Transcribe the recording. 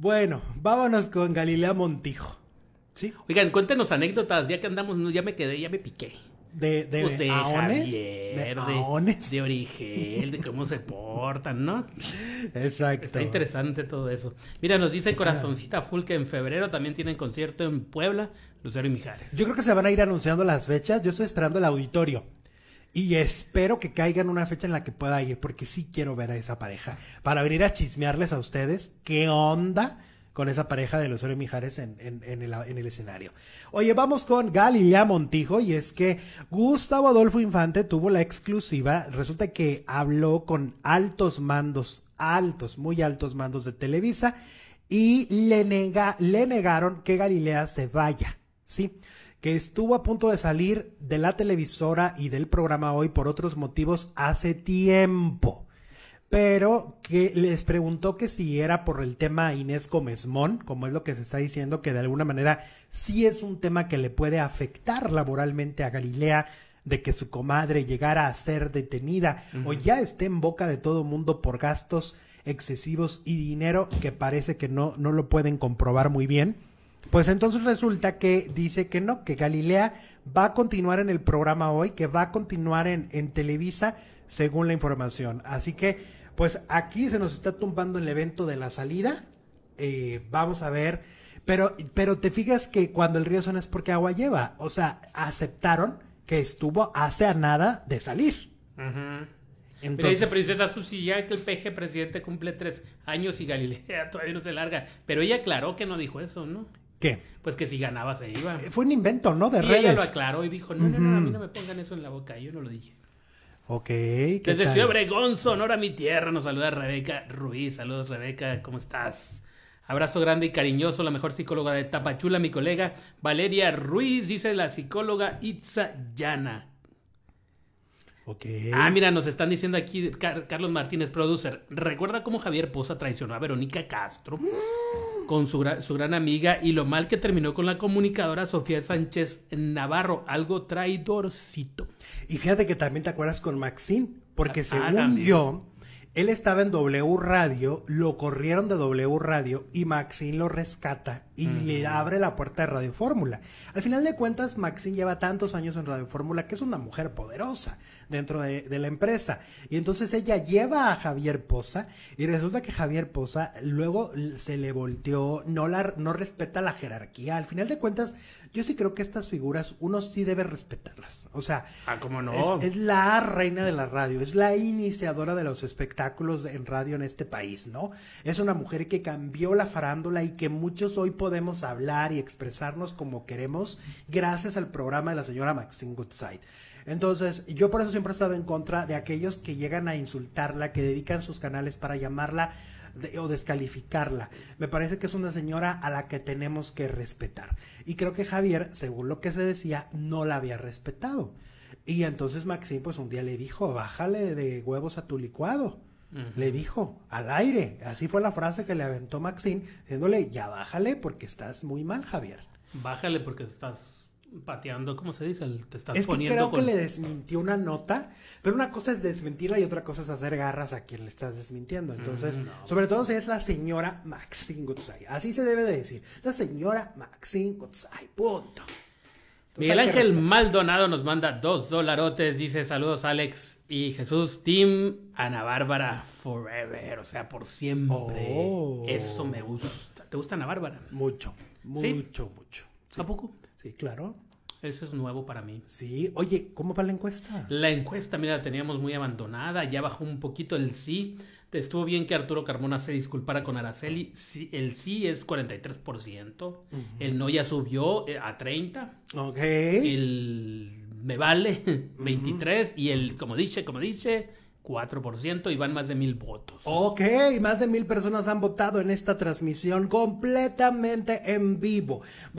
Bueno, vámonos con Galilea Montijo. ¿Sí? Oigan, cuéntenos anécdotas, ya que andamos, ya me quedé, ya me piqué. De, de, pues de, aones, de, aones. de, de cómo se portan, ¿no? Exacto. Está interesante todo eso. Mira, nos dice Corazoncita Full que en febrero también tienen concierto en Puebla, Lucero y Mijares. Yo creo que se van a ir anunciando las fechas. Yo estoy esperando el auditorio. Y espero que caigan una fecha en la que pueda ir, porque sí quiero ver a esa pareja. Para venir a chismearles a ustedes qué onda con esa pareja de los Oremijares Mijares en, el, escenario. Oye, vamos con Galilea Montijo y es que Gustavo Adolfo Infante tuvo la exclusiva. Resulta que habló con altos mandos, altos, muy altos mandos de Televisa y le, le negaron que Galilea se vaya, ¿sí? que estuvo a punto de salir de la televisora y del programa hoy por otros motivos hace tiempo, pero que les preguntó que si era por el tema Inés Món, como es lo que se está diciendo, que de alguna manera sí es un tema que le puede afectar laboralmente a Galilea de que su comadre llegara a ser detenida o ya esté en boca de todo mundo por gastos excesivos y dinero que parece que no, no lo pueden comprobar muy bien. Pues entonces resulta que dice que no, que Galilea va a continuar en el programa hoy, que va a continuar en, Televisa, según la información. Así que, pues aquí se nos está tumbando el evento de la salida. Eh, vamos a ver. Pero, pero te fijas que cuando el río suena es porque agua lleva. O sea, aceptaron que estuvo hace a nada de salir. Entonces... dice Princesa Susi, ya que el PG presidente cumple tres años y Galilea todavía no se larga. Pero ella aclaró que no dijo eso, ¿no? ¿Qué? Pues que si ganaba se iba. Eh, fue un invento, ¿no? De sí, Ella lo aclaró y dijo, no, no, no, a mí no me pongan eso en la boca, yo no lo dije. Ok. Desde Ciudad Obregón, Sonora, mi tierra, nos saluda Rebeca Ruiz. Saludos, Rebeca, ¿cómo estás? Abrazo grande y cariñoso, la mejor psicóloga de Tapachula, mi colega Valeria Ruiz, dice la psicóloga Itza Llana. Ah, mira, nos están diciendo aquí Carlos Martínez, producer. ¿Recuerda cómo Javier Poza traicionó a Verónica Castro mm. con su, gran amiga y lo mal que terminó con la comunicadora Sofía Sánchez Navarro? Algo traidorcito. Y fíjate que también te acuerdas con Maxine, porque ah, según yo, él estaba en W Radio, lo corrieron de W Radio y Maxine lo rescata y le abre la puerta de Radio Fórmula. Al final de cuentas, Maxine lleva tantos años en Radio Fórmula que es una mujer poderosa dentro de, la empresa. Y entonces ella lleva a Javier Poza y resulta que Javier Poza luego se le volteó, no, la, no respeta la jerarquía. Al final de cuentas, yo sí creo que estas figuras uno sí debe respetarlas. O sea, ah, no? es, la reina de la radio, es la iniciadora de los espectáculos en radio en este país, ¿no? Es una mujer que cambió la farándula y que muchos hoy podemos hablar y expresarnos como queremos gracias al programa de la señora Maxine Goodside. Entonces, yo por eso siempre he estado en contra de aquellos que llegan a insultarla, que dedican sus canales para llamarla o descalificarla. Me parece que es una señora a la que tenemos que respetar. Y creo que Javier, según lo que se decía, no la había respetado. Y entonces Maxine, pues un día le dijo, bájale de huevos a tu licuado. Le dijo al aire. Así fue la frase que le aventó Maxine, diciéndole, ya bájale porque estás muy mal, Javier. Bájale porque estás pateando, ¿cómo se dice? te estás creo que le desmintió una nota, pero una cosa es desmentirla y otra cosa es hacer garras a quien le estás desmintiendo. Entonces, mm, pues sobre todo si es la señora Maxine Gutzai. Así se debe de decir. La señora Maxine Gutzai. Punto. Miguel Ángel Maldonado nos manda dos dolarotes. Dice saludos Alex y Jesús, Team Ana Bárbara Forever, o sea, por siempre. Oh. Eso me gusta. ¿Te gusta Ana Bárbara? Mucho, mucho, mucho. ¿A poco? Sí, claro. Eso es nuevo para mí. Sí, oye, ¿cómo va la encuesta? La encuesta, mira, la teníamos muy abandonada, ya bajó un poquito el sí. Estuvo bien que Arturo Carmona se disculpara con Araceli. el sí es 43%. El no ya subió eh, a 30%. Ok. El me vale, 23%. Y el, como dice, como dice, 4% y van más de mil votos. Ok, más de mil personas han votado en esta transmisión completamente en vivo.